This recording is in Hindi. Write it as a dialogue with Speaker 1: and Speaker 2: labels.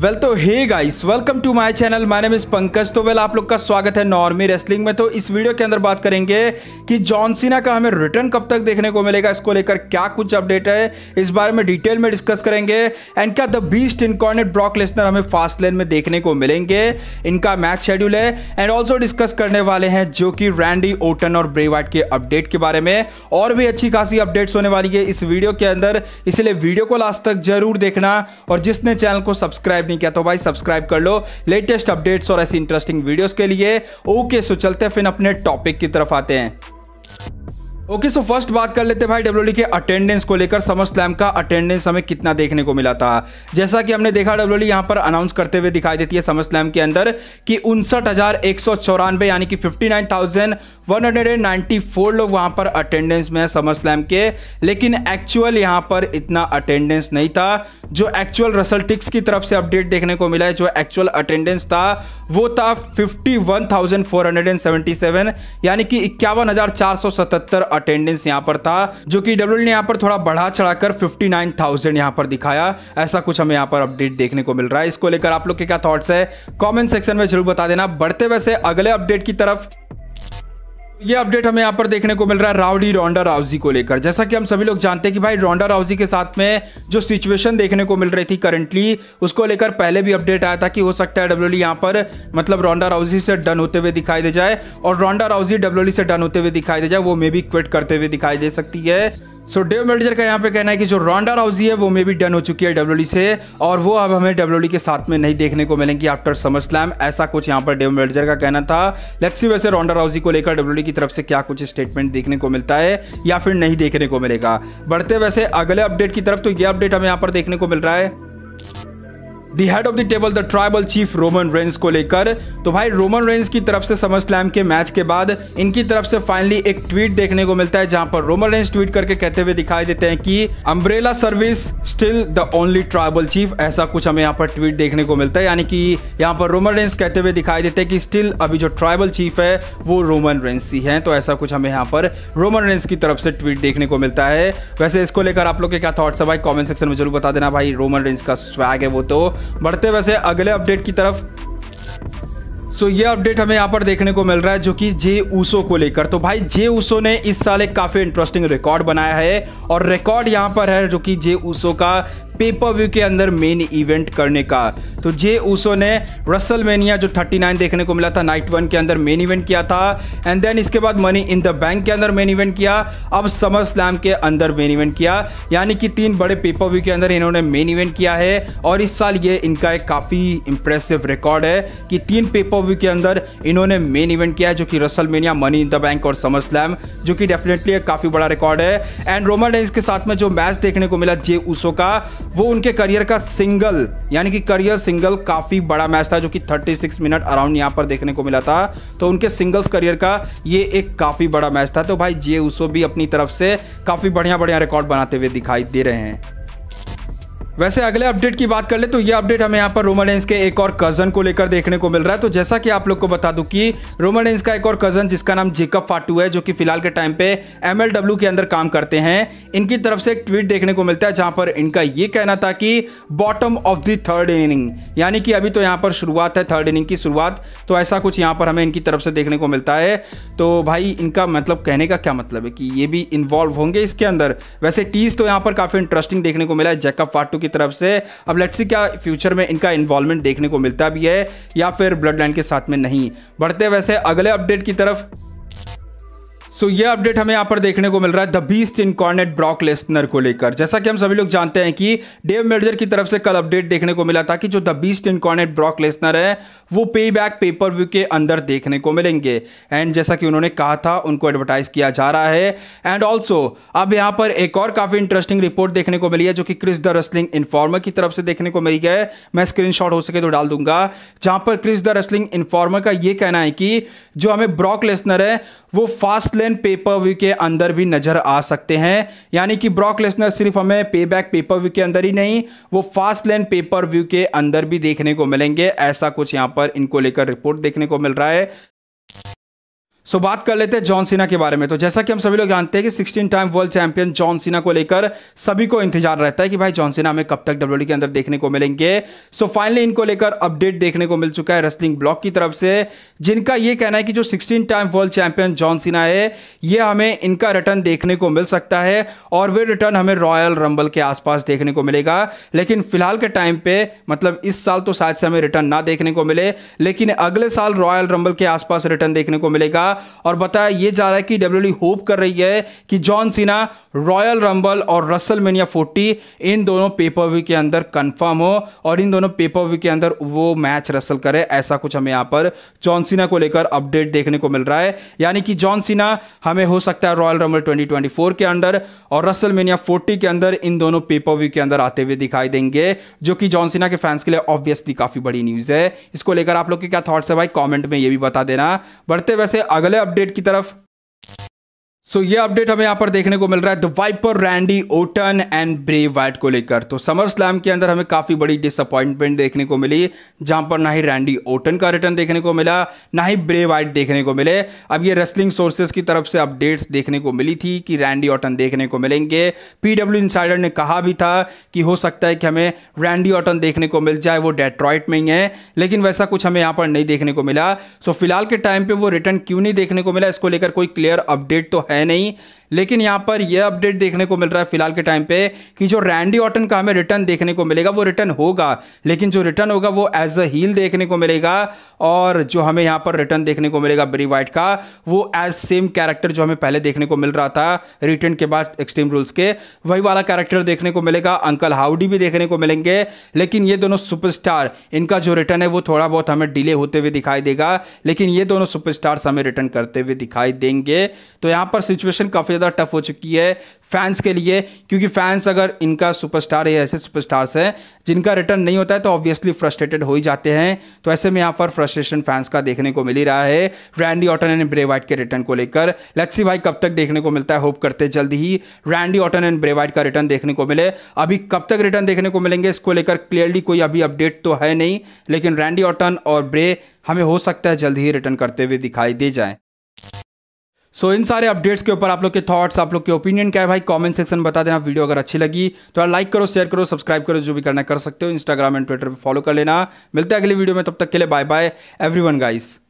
Speaker 1: वेल तो hey guys welcome to my channel my name is Pankaj तो वेल आप लोग का स्वागत है नॉर्मी रेसलिंग में तो इस वीडियो के अंदर बात करेंगे कि जॉन सीना का हमें रिटर्न कब तक देखने को मिलेगा इसको लेकर क्या कुछ अपडेट है इस बारे में डिटेल में डिस्कस करेंगे एंड क्या the beast incarnate Brock Lesnar हमें फास्ट लेन में देखने को मिलेंगे इनका मैच शेड्यूल है एंड ऑल्सो डिस्कस करने वाले हैं जो कि रैंडी ओटन और ब्रेवाइट के अपडेट के बारे में और भी अच्छी खासी अपडेट्स होने वाली है इस वीडियो के अंदर इसलिए वीडियो को लास्ट तक जरूर देखना और जिसने चैनल को सब्सक्राइब सब्सक्राइब नहीं किया तो भाई सब्सक्राइब कर लो लेटेस्ट अपडेट्स और ऐसी इंटरेस्टिंग वीडियोस के लिए ओके सो चलते फिर अपने टॉपिक की तरफ आते हैं ओके सो फर्स्ट बात कर लेते भाई डब्ल्यू के अटेंडेंस को लेकर समर स्लैम का अटेंडेंस हमें कितना देखने को मिला था जैसा कि हमने देखा डब्ल्यू डी यहाँ पर अनाउंस करते हुए दिखाई देती है समर स्लैम के अंदर कि उनसठ यानी कि 59,194 लोग वहाँ पर अटेंडेंस में है समर स्लैम के लेकिन एक्चुअल यहाँ पर इतना अटेंडेंस नहीं था जो एक्चुअल रसल टिक्स की तरफ से अपडेट देखने को मिला है जो एक्चुअल अटेंडेंस था वो था 51,477 यानी कि इक्यावन अटेंडेंस यहाँ पर था जो कि डब्ल्यू ने यहाँ पर थोड़ा बढ़ा चढ़ाकर फिफ्टी नाइन थाउजेंड यहाँ पर दिखाया ऐसा कुछ हमें यहाँ पर अपडेट देखने को मिल रहा है इसको लेकर आप लोग के क्या थॉट्स है कॉमेंट सेक्शन में जरूर बता देना बढ़ते वैसे अगले अपडेट की तरफ ये अपडेट हमें यहाँ पर देखने को मिल रहा है राउडी रोंडा राउजी को लेकर जैसा कि हम सभी लोग जानते हैं कि भाई रोंडा राउजी के साथ में जो सिचुएशन देखने को मिल रही थी करंटली उसको लेकर पहले भी अपडेट आया था कि हो सकता है डब्ल्यू e यहाँ पर मतलब रोंडा राउजी से डन होते हुए दिखाई दे जाए और रोंडा राउजी डब्ल्यू e से डन होते हुए दिखाई दे जाए वो मे भी क्विट करते हुए दिखाई दे सकती है सो डेव मेल्डर का यहाँ पे कहना है कि जो रॉन्डा राउजी है वो मे भी डन हो चुकी है डब्ल्यू e से और वो अब हमें डब्ल्यू e के साथ में नहीं देखने को मिलेंगी आफ्टर समर स्लैम ऐसा कुछ यहाँ पर डेव मेल्डर का कहना था लेट्स सी वैसे रॉन्डा राउजी को लेकर डब्ल्यू e की तरफ से क्या कुछ स्टेटमेंट देखने को मिलता है या फिर नहीं देखने को मिलेगा बढ़ते वैसे अगले अपडेट की तरफ तो ये अपडेट हमें यहाँ पर देखने को मिल रहा है head of the table the tribal chief Roman Reigns को लेकर तो भाई रोमन रेंस की तरफ से समर स्लैम के मैच के बाद इनकी तरफ से फाइनली एक ट्वीट देखने को मिलता है जहां पर रोमन रेंस ट्वीट करके कहते हुए दिखाई देते हैं कि umbrella service still the only tribal chief ऐसा कुछ हमें यहां पर ट्वीट देखने को मिलता है यानी कि यहाँ पर रोमन रेंस कहते हुए दिखाई देते हैं कि स्टिल अभी जो ट्राइबल चीफ है वो रोमन रेंस ही है तो ऐसा कुछ हमें यहाँ पर रोमन रेंस की तरफ से ट्वीट देखने को मिलता है वैसे इसको लेकर आप लोग के क्या थॉट्स है भाई कॉमेंट सेक्शन में जरूर बता देना भाई रोमन रेंस का स्वैग है वो तो बढ़ते वैसे अगले अपडेट की तरफ सो so, ये अपडेट हमें यहाँ पर देखने को मिल रहा है जो कि जे ऊसो को लेकर तो भाई जे ऊसो ने इस साल एक काफ़ी इंटरेस्टिंग रिकॉर्ड बनाया है और रिकॉर्ड यहाँ पर है जो कि जे ऊसो का पेपर व्यू के अंदर मेन इवेंट करने का तो जे ऊसो ने रसल जो 39 देखने को मिला था नाइट वन के अंदर मेन इवेंट किया था एंड देन इसके बाद मनी इन द बैंक के अंदर मेन इवेंट किया अब समर स्लैम के अंदर मेन इवेंट किया यानी कि तीन बड़े पेपर व्यू के अंदर इन्होंने मेन इवेंट किया है और इस साल ये इनका एक काफ़ी इंप्रेसिव रिकॉर्ड है कि तीन पेपर व्यू के अंदर इन्होंने मेन इवेंट किया जो कि wrestle money in the bank और समर स्लैम जो कि डेफिनेटली एक काफ़ी बड़ा रिकॉर्ड है एंड रोमन रेंज के साथ में जो मैच देखने को मिला जे ऊसो का वो उनके करियर का सिंगल यानी कि करियर सिंगल काफ़ी बड़ा मैच था जो कि 36 मिनट अराउंड यहां पर देखने को मिला था तो उनके सिंगल्स करियर का ये एक काफ़ी बड़ा मैच था तो भाई जे उसो भी अपनी तरफ से काफ़ी बढ़िया बढ़िया रिकॉर्ड बनाते हुए दिखाई दे रहे हैं वैसे अगले अपडेट की बात कर ले तो ये अपडेट हमें यहाँ पर रोमन एंस के एक और कजन को लेकर देखने को मिल रहा है तो जैसा कि आप लोग को बता दूं कि एंस का एक और कजन जिसका नाम जेकब फाटू है जो कि फिलहाल के टाइम पे एमएलडब्ल्यू के अंदर काम करते हैं इनकी तरफ से एक ट्वीट देखने को मिलता है जहां पर इनका ये कहना था कि bottom of the third inning यानी कि अभी तो यहाँ पर शुरुआत है थर्ड इनिंग की शुरुआत तो ऐसा कुछ यहाँ पर हमें इनकी तरफ से देखने को मिलता है तो भाई इनका मतलब कहने का क्या मतलब है कि ये भी इन्वॉल्व होंगे इसके अंदर वैसे टीज तो यहाँ पर काफी इंटरेस्टिंग देखने को मिला है जेकब फाटू की तरफ से अब लेट्स सी क्या फ्यूचर में इनका इन्वॉल्वमेंट देखने को मिलता भी है या फिर ब्लड लाइन के साथ में नहीं बढ़ते वैसे अगले अपडेट की तरफ सो so, ये अपडेट हमें यहाँ पर देखने को मिल रहा है the beast incarnate Brock Lesnar को लेकर जैसा कि हम सभी लोग जानते हैं कि डेव मेडर की तरफ से कल अपडेट देखने को मिला था कि जो the beast incarnate Brock Lesnar है वो पे बैक पेपर व्यू के अंदर देखने को मिलेंगे एंड जैसा कि उन्होंने कहा था उनको एडवर्टाइज किया जा रहा है एंड ऑल्सो अब यहाँ पर एक और काफ़ी इंटरेस्टिंग रिपोर्ट देखने को मिली है जो कि क्रिस द रेस्लिंग इन्फॉर्मर की तरफ से देखने को मिली है मैं स्क्रीन हो सके तो डाल दूंगा जहाँ पर क्रिस द रेस्लिंग इन्फॉर्मर का ये कहना है कि जो हमें ब्रॉक लेस्नर है वो फास्ट लेसन पेपर व्यू के अंदर भी नजर आ सकते हैं यानी कि ब्रॉक लेसनर सिर्फ हमें पे बैक पेपर व्यू के अंदर ही नहीं वो फास्ट लेन पेपर व्यू के अंदर भी देखने को मिलेंगे ऐसा कुछ यहाँ पर इनको लेकर रिपोर्ट देखने को मिल रहा है सो so, बात कर लेते हैं जॉन सीना के बारे में तो जैसा कि हम सभी लोग जानते हैं कि 16 टाइम वर्ल्ड चैंपियन जॉन सीना को लेकर सभी को इंतजार रहता है कि भाई जॉन सीना हमें कब तक डब्ल्यू e के अंदर देखने को मिलेंगे सो so, फाइनली इनको लेकर अपडेट देखने को मिल चुका है रेस्लिंग ब्लॉक की तरफ से जिनका यह कहना है कि जो sixteen time world champion John Cena है ये हमें इनका रिटर्न देखने को मिल सकता है और वे रिटर्न हमें रॉयल रंबल के आसपास देखने को मिलेगा लेकिन फिलहाल के टाइम पे मतलब इस साल तो शायद से हमें रिटर्न ना देखने को मिले लेकिन अगले साल रॉयल रंबल के आसपास रिटर्न देखने को मिलेगा और बताया ये जा रहा है कि डब्ल्यू होप e कर रही है कि जॉन सीना रॉयल रंबल और रसल मेनिया फोर्टी इन दोनों पेपर व्यू के अंदर कन्फर्म हो और इन दोनों पेपर व्यू के अंदर वो मैच रसल करे ऐसा कुछ हमें यहाँ पर जॉन सीना को लेकर अपडेट देखने को मिल रहा है यानी कि जॉन सीना हमें हो सकता है रॉयल रंबल ट्वेंटी के अंदर और रसल मेनिया फोर्टी के अंदर इन दोनों पेपर व्यू के अंदर आते हुए दिखाई देंगे जो कि जॉन सीना के फैंस के लिए ऑब्वियसली काफी बड़ी न्यूज है इसको लेकर आप लोग के क्या थॉट्स है भाई कमेंट में ये भी बता देना बढ़ते वैसे अगर अगले अपडेट की तरफ सो so, ये अपडेट हमें यहाँ पर देखने को मिल रहा है the viper Randy Orton and Bray Wyatt को लेकर तो समर स्लैम के अंदर हमें काफ़ी बड़ी डिसअपॉइंटमेंट देखने को मिली जहाँ पर ना ही रैंडी ओटन का रिटर्न देखने को मिला ना ही ब्रे वाइट देखने को मिले अब ये रेसलिंग सोर्सेज की तरफ से अपडेट्स देखने को मिली थी कि रैंडी ओटन देखने को मिलेंगे पी डब्ल्यू इंसाइडर ने कहा भी था कि हो सकता है कि हमें रैंडी ऑटन देखने को मिल जाए वो डेट्रॉइट में ही है लेकिन वैसा कुछ हमें यहाँ पर नहीं देखने को मिला सो फिलहाल के टाइम पर वो रिटर्न क्यों नहीं देखने को मिला इसको लेकर कोई क्लियर अपडेट तो है है नहीं लेकिन यहाँ पर यह अपडेट देखने को मिल रहा है फिलहाल के टाइम पे कि जो रैंडी ऑटन का हमें रिटर्न देखने को मिलेगा वो रिटर्न होगा लेकिन जो रिटर्न होगा वो एज अ हील देखने को मिलेगा और जो हमें यहाँ पर रिटर्न देखने को मिलेगा ब्री वाइट का वो एज सेम कैरेक्टर जो हमें पहले देखने को मिल रहा था रिटर्न के बाद एक्सट्रीम रूल्स के वही वाला कैरेक्टर देखने को मिलेगा अंकल हाउडी भी देखने को मिलेंगे लेकिन ये दोनों सुपरस्टार इनका जो रिटर्न है वो थोड़ा बहुत हमें डिले होते हुए दिखाई देगा लेकिन ये दोनों सुपरस्टार्स हमें रिटर्न करते हुए दिखाई देंगे तो यहाँ पर सिचुएशन काफ़ी ज़्यादा टफ हो चुकी है फैंस के लिए क्योंकि फैंस अगर इनका सुपरस्टार या ऐसे सुपरस्टार्स हैं जिनका रिटर्न नहीं होता है तो ऑब्वियसली फ्रस्ट्रेटेड हो ही जाते हैं तो ऐसे में यहाँ पर फ्रस्ट्रेशन फैंस का देखने को मिल ही रहा है रैंडी ऑटन एंड ब्रेवाइट के रिटर्न को लेकर लेट्सी भाई कब तक देखने को मिलता है होप करते जल्दी ही रैंडी ऑटन एंड ब्रेवाइट का रिटर्न देखने को मिले अभी कब तक रिटर्न देखने को मिलेंगे इसको लेकर क्लियरली कोई अभी अपडेट तो है नहीं लेकिन रैंडी ऑटन और ब्रे हमें हो सकता है जल्द ही रिटर्न करते हुए दिखाई दे जाए सो so, इन सारे अपडेट्स के ऊपर आप लोग के थॉट्स आप लोग के ओपिनियन क्या है भाई कमेंट सेक्शन बता देना वीडियो अगर अच्छी लगी तो लाइक करो शेयर करो सब्सक्राइब करो जो भी करना कर सकते हो इंस्टाग्राम एंड ट्विटर पर फॉलो कर लेना मिलते हैं अगली वीडियो में तब तक के लिए bye bye everyone guys